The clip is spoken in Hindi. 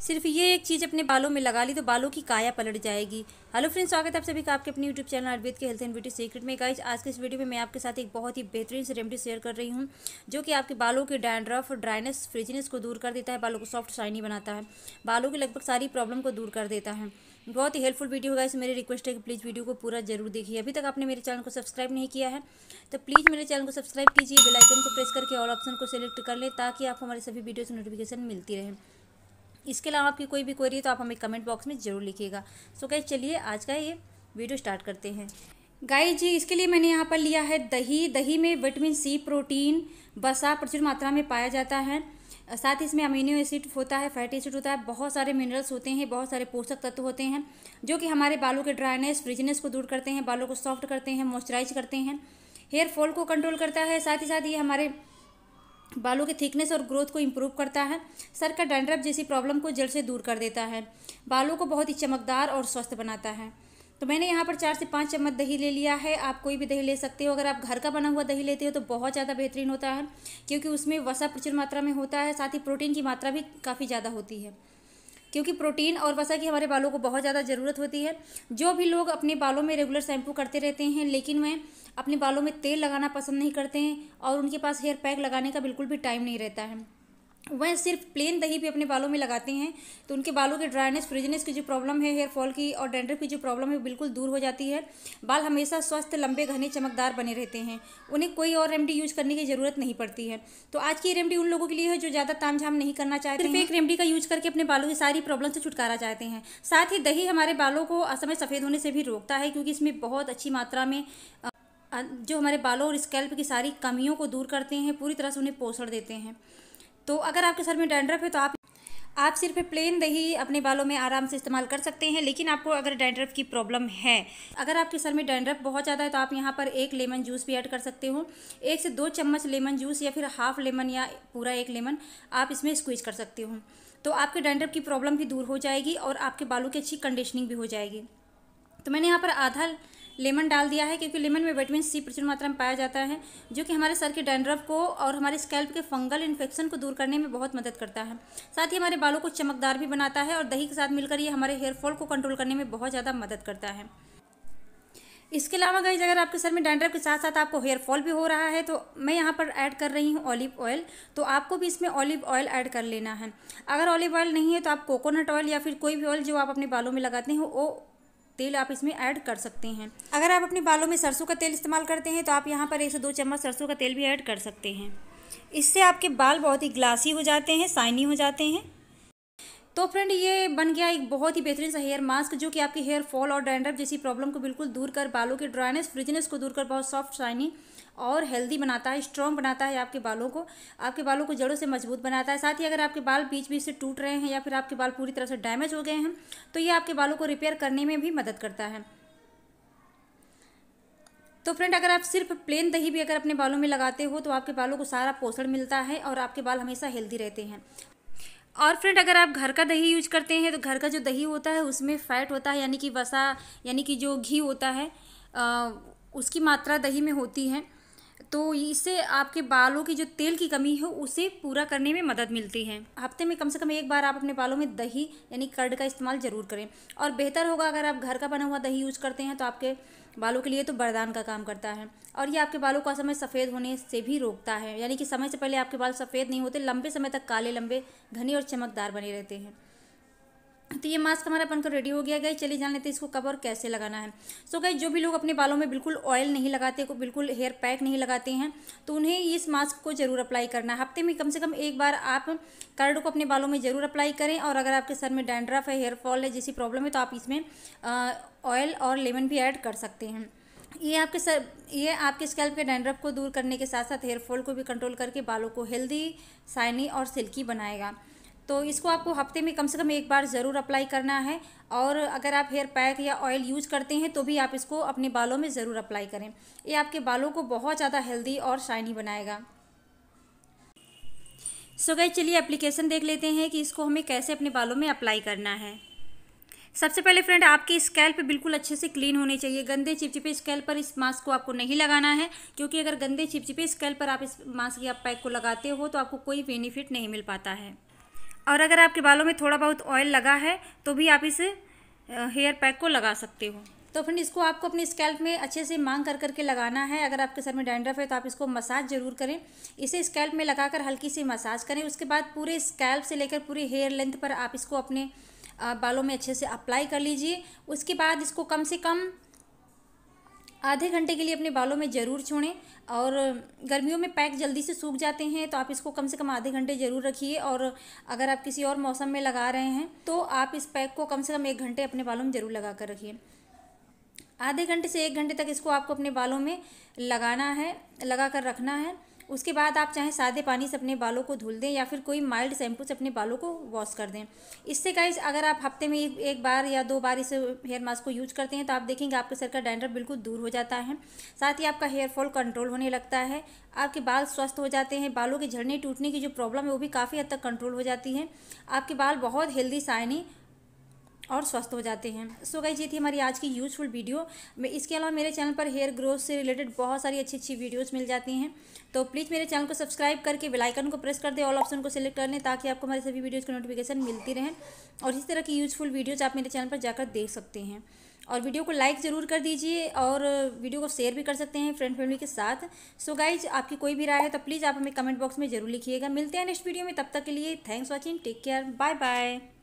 सिर्फ ये एक चीज़ अपने बालों में लगा ली तो बालों की काया पलट जाएगी हेलो फ्रेंड्स स्वागत है आप सभी का आपके अपने यूट्यूब चैनल आयुर्वेद के हेल्थ एंड ब्यूटी सीक्रेट में गाइज आज के इस वीडियो में मैं आपके साथ एक बहुत ही बेहतरीन से रेमेडी शेयर कर रही हूँ जो कि आपके बालों के डैंड्रफ ड्राइनेस फ्रिजनेस को दूर कर देता है बालों को सॉफ्ट शाइनी बनाता है बालों की लगभग सारी प्रॉब्लम को दूर कर देता है बहुत ही हेल्पफुल वीडियो होगा इस मेरी रिक्वेस्ट है कि प्लीज़ वीडियो को पूरा जरूर देखिए अभी तक आपने मेरे चैनल को सब्सक्राइब नहीं किया है तो प्लीज़ मेरे चैनल को सब्सक्राइब कीजिए बेलाइकन को प्रेस करके ऑल ऑप्शन को सेलेक्ट कर लें ताकि आपको हमारे सभी वीडियो से नोटिफिकेशन मिलती रहे इसके अलावा आपकी कोई भी क्वेरी है तो आप हमें कमेंट बॉक्स में जरूर लिखिएगा सो so, चलिए आज का ये वीडियो स्टार्ट करते हैं गाय जी इसके लिए मैंने यहाँ पर लिया है दही दही में विटामिन सी प्रोटीन बसा प्रचुर मात्रा में पाया जाता है साथ ही इसमें अमीनो एसिड होता है फैटी एसिड होता है बहुत सारे मिनरल्स होते हैं बहुत सारे पोषक तत्व होते हैं जो कि हमारे बालों के ड्राइनेस फ्रिजनेस को दूर करते हैं बालों को सॉफ्ट करते हैं मॉइस्चराइज करते हैं हेयर फॉल को कंट्रोल करता है साथ ही साथ ये हमारे बालों के थिकनेस और ग्रोथ को इम्प्रूव करता है सर का डैंड्रफ जैसी प्रॉब्लम को जल्द से दूर कर देता है बालों को बहुत ही चमकदार और स्वस्थ बनाता है तो मैंने यहाँ पर चार से पाँच चम्मच दही ले लिया है आप कोई भी दही ले सकते हो अगर आप घर का बना हुआ दही लेते हो तो बहुत ज़्यादा बेहतरीन होता है क्योंकि उसमें वसा प्रचुर मात्रा में होता है साथ ही प्रोटीन की मात्रा भी काफ़ी ज़्यादा होती है क्योंकि प्रोटीन और वसा की हमारे बालों को बहुत ज़्यादा ज़रूरत होती है जो भी लोग अपने बालों में रेगुलर शैम्पू करते रहते हैं लेकिन वह अपने बालों में तेल लगाना पसंद नहीं करते हैं और उनके पास हेयर पैक लगाने का बिल्कुल भी टाइम नहीं रहता है वह सिर्फ प्लेन दही भी अपने बालों में लगाते हैं तो उनके बालों के ड्राइनेस फ्रिजनेस की जो प्रॉब्लम है हेयर फॉल की और डेंडर की जो प्रॉब्लम है बिल्कुल दूर हो जाती है बाल हमेशा स्वस्थ लंबे घने चमकदार बने रहते हैं उन्हें कोई और रेमडी यूज करने की ज़रूरत नहीं पड़ती है तो आज की रेमडी उन लोगों के लिए है जो ज़्यादा ताम नहीं करना चाहते सिर्फ एक रेमडी का यूज करके अपने बालों की सारी प्रॉब्लम से छुटकारा चाहते हैं साथ ही दही हमारे बालों को असमय सफ़ेद होने से भी रोकता है क्योंकि इसमें बहुत अच्छी मात्रा में जो हमारे बालों और स्कैल्प की सारी कमियों को दूर करते हैं पूरी तरह से उन्हें पोषण देते हैं तो अगर आपके सर में डैंड्रफ है तो आप आप सिर्फ प्लेन दही अपने बालों में आराम से इस्तेमाल कर सकते हैं लेकिन आपको अगर डैंड्रफ की प्रॉब्लम है अगर आपके सर में डैंड्रफ बहुत ज़्यादा है तो आप यहाँ पर एक लेमन जूस भी ऐड कर सकते हो एक से दो चम्मच लेमन जूस या फिर हाफ लेमन या पूरा एक लेमन आप इसमें स्क्वीज कर सकते हो तो आपके डैंड्रफ की प्रॉब्लम भी दूर हो जाएगी और आपके बालों की अच्छी कंडीशनिंग भी हो जाएगी तो मैंने यहाँ पर आधा लेमन डाल दिया है क्योंकि लेमन में विटामिन सी प्रचुर मात्रा में पाया जाता है जो कि हमारे सर के डैंड्रफ को और हमारे स्कैल्प के फंगल इन्फेक्शन को दूर करने में बहुत मदद करता है साथ ही हमारे बालों को चमकदार भी बनाता है और दही के साथ मिलकर ये हमारे हेयरफॉल को कंट्रोल करने में बहुत ज़्यादा मदद करता है इसके अलावा गई अगर आपके सर में डैंड्रफ के साथ साथ आपको हेयर फॉल भी हो रहा है तो मैं यहाँ पर ऐड कर रही हूँ ऑलिव ऑयल तो आपको भी इसमें ऑलिव ऑयल ऐड कर लेना है अगर ऑलिव ऑयल नहीं है तो आप कोकोनट ऑयल या फिर कोई भी ऑयल जो आप अपने बालों में लगाते हैं वो तेल आप इसमें ऐड कर सकते हैं अगर आप अपने बालों में सरसों का तेल इस्तेमाल करते हैं तो आप यहाँ पर एक से दो चम्मच सरसों का तेल भी ऐड कर सकते हैं इससे आपके बाल बहुत ही ग्लासी हो जाते हैं साइनी हो जाते हैं तो फ्रेंड ये बन गया एक बहुत ही बेहतरीन सा हेयर मास्क जो कि आपके हेयर फॉल और डैंड्रप जैसी प्रॉब्लम को बिल्कुल दूर कर बालों के ड्राइनेस फ्रिजनेस को दूर कर बहुत सॉफ्ट शाइनी और हेल्दी बनाता है स्ट्रॉन्ग बनाता है आपके बालों को आपके बालों को जड़ों से मजबूत बनाता है साथ ही अगर आपके बाल बीच बीच से टूट रहे हैं या फिर आपके बाल पूरी तरह से डैमेज हो गए हैं तो ये आपके बालों को रिपेयर करने में भी मदद करता है तो फ्रेंड अगर आप सिर्फ प्लेन दही भी अगर अपने बालों में लगाते हो तो आपके बालों को सारा पोषण मिलता है और आपके बाल हमेशा हेल्दी रहते हैं और फ्रेंड अगर आप घर का दही यूज करते हैं तो घर का जो दही होता है उसमें फ़ैट होता है यानी कि वसा यानी कि जो घी होता है आ, उसकी मात्रा दही में होती है तो इससे आपके बालों की जो तेल की कमी हो उसे पूरा करने में मदद मिलती है हफ्ते में कम से कम एक बार आप अपने बालों में दही यानी कर्ड का इस्तेमाल ज़रूर करें और बेहतर होगा अगर आप घर का बना हुआ दही यूज़ करते हैं तो आपके बालों के लिए तो बरदान का काम करता है और ये आपके बालों को असमय सफ़ेद होने से भी रोकता है यानी कि समय से पहले आपके बाल सफ़ेद नहीं होते लंबे समय तक काले लंबे घने और चमकदार बने रहते हैं तो ये मास्क हमारा बनकर रेडी हो गया गई चलिए जान लेते हैं इसको कब और कैसे लगाना है सो so गई जो भी लोग अपने बालों में बिल्कुल ऑयल नहीं लगाते को बिल्कुल हेयर पैक नहीं लगाते हैं तो उन्हें इस मास्क को ज़रूर अप्लाई करना है हफ्ते में कम से कम एक बार आप कर्ड को अपने बालों में ज़रूर अप्लाई करें और अगर आपके सर में डैंड्रफ है हेयर फॉल है जैसी प्रॉब्लम है तो आप इसमें ऑयल और लेमन भी ऐड कर सकते हैं ये आपके सर ये आपके स्कैल्प के डैंड्रफ को दूर करने के साथ साथ हेयर फॉल को भी कंट्रोल करके बालों को हेल्दी साइनी और सिल्की बनाएगा तो इसको आपको हफ्ते में कम से कम एक बार ज़रूर अप्लाई करना है और अगर आप हेयर पैक या ऑयल यूज़ करते हैं तो भी आप इसको अपने बालों में ज़रूर अप्लाई करें ये आपके बालों को बहुत ज़्यादा हेल्दी और शाइनी बनाएगा सो गए चलिए एप्लीकेशन देख लेते हैं कि इसको हमें कैसे अपने बालों में अप्लाई करना है सबसे पहले फ्रेंड आपके स्कैल्प बिल्कुल अच्छे से क्लीन होने चाहिए गंदे चिपचिपे स्कैल्प पर इस मास्क को आपको नहीं लगाना है क्योंकि अगर गंदे चिपचिपे स्कैल्प पर आप इस मास्क या पैक को लगाते हो तो आपको कोई बेनिफिट नहीं मिल पाता है और अगर आपके बालों में थोड़ा बहुत ऑयल लगा है तो भी आप इस हेयर पैक को लगा सकते हो तो फ्रेंड इसको आपको अपने स्कैल्प में अच्छे से मांग कर करके लगाना है अगर आपके सर में डैंड्रफ है तो आप इसको मसाज जरूर करें इसे स्कैल्प में लगाकर हल्की सी मसाज करें उसके बाद पूरे स्कैल्प से लेकर पूरे हेयर लेंथ पर आप इसको अपने बालों में अच्छे से अप्लाई कर लीजिए उसके बाद इसको कम से कम आधे घंटे के लिए अपने बालों में ज़रूर छोड़ें और गर्मियों में पैक जल्दी से सूख जाते हैं तो आप इसको कम से कम आधे घंटे ज़रूर रखिए और अगर आप किसी और मौसम में लगा रहे हैं तो आप इस पैक को कम से कम एक घंटे अपने बालों में ज़रूर लगा कर रखिए आधे घंटे से एक घंटे तक इसको आपको अपने बालों में लगाना है लगा कर रखना है उसके बाद आप चाहे सादे पानी से अपने बालों को धुल दें या फिर कोई माइल्ड शैम्पू से अपने बालों को वॉश कर दें इससे गाइज अगर आप हफ्ते में एक, बार या दो बार इस हेयर मास्क को यूज करते हैं तो आप देखेंगे आपके सर का डैंडर बिल्कुल दूर हो जाता है साथ ही आपका हेयर फॉल कंट्रोल होने लगता है आपके बाल स्वस्थ हो जाते हैं बालों के झड़ने टूटने की जो प्रॉब्लम है वो भी काफ़ी हद तक कंट्रोल हो जाती है आपके बाल बहुत हेल्दी साइनी और स्वस्थ हो जाते हैं सो गाइज ये थी हमारी आज की यूज़फुल वीडियो मैं इसके अलावा मेरे चैनल पर हेयर ग्रोथ से रिलेटेड बहुत सारी अच्छी अच्छी वीडियोज़ मिल जाती हैं तो प्लीज़ मेरे चैनल को सब्सक्राइब करके बेलाइकन को प्रेस कर दें ऑल ऑप्शन को सिलेक्ट कर लें ताकि आपको हमारे सभी वीडियोज़ की नोटिफिकेशन मिलती रहें और इसी तरह की यूज़फुल वीडियोज़ आप मेरे चैनल पर जाकर देख सकते हैं और वीडियो को लाइक ज़रूर कर दीजिए और वीडियो को शेयर भी कर सकते हैं फ्रेंड फैमिली के साथ सो so गाइज आपकी कोई भी राय है तो प्लीज़ आप हमें कमेंट बॉक्स में जरूर लिखिएगा मिलते हैं नेक्स्ट वीडियो में तब तक के लिए thanks watching take care bye bye